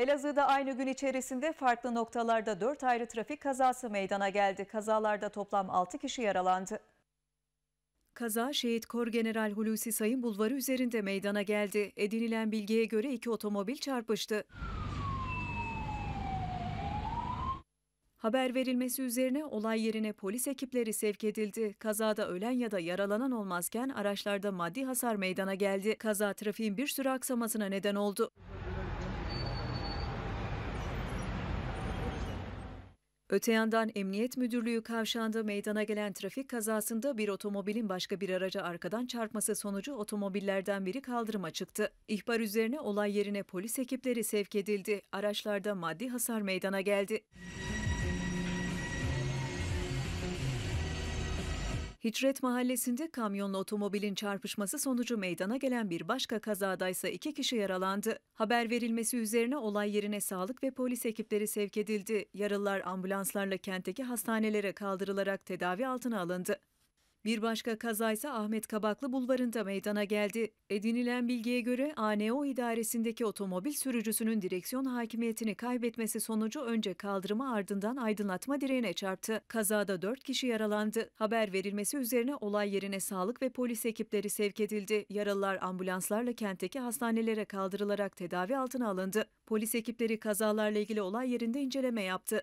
Elazığ'da aynı gün içerisinde farklı noktalarda 4 ayrı trafik kazası meydana geldi. Kazalarda toplam 6 kişi yaralandı. Kaza Şehit Kor General Hulusi Sayın Bulvarı üzerinde meydana geldi. Edinilen bilgiye göre iki otomobil çarpıştı. Haber verilmesi üzerine olay yerine polis ekipleri sevk edildi. Kazada ölen ya da yaralanan olmazken araçlarda maddi hasar meydana geldi. Kaza trafiğin bir sürü aksamasına neden oldu. Öte yandan Emniyet Müdürlüğü kavşağında meydana gelen trafik kazasında bir otomobilin başka bir araca arkadan çarpması sonucu otomobillerden biri kaldırıma çıktı. İhbar üzerine olay yerine polis ekipleri sevk edildi. Araçlarda maddi hasar meydana geldi. Hicret Mahallesi'nde kamyonla otomobilin çarpışması sonucu meydana gelen bir başka kazada ise iki kişi yaralandı. Haber verilmesi üzerine olay yerine sağlık ve polis ekipleri sevk edildi. Yaralılar ambulanslarla kentteki hastanelere kaldırılarak tedavi altına alındı. Bir başka kaza ise Ahmet Kabaklı bulvarında meydana geldi. Edinilen bilgiye göre ANO idaresindeki otomobil sürücüsünün direksiyon hakimiyetini kaybetmesi sonucu önce kaldırıma ardından aydınlatma direğine çarptı. Kazada 4 kişi yaralandı. Haber verilmesi üzerine olay yerine sağlık ve polis ekipleri sevk edildi. Yaralılar ambulanslarla kentteki hastanelere kaldırılarak tedavi altına alındı. Polis ekipleri kazalarla ilgili olay yerinde inceleme yaptı.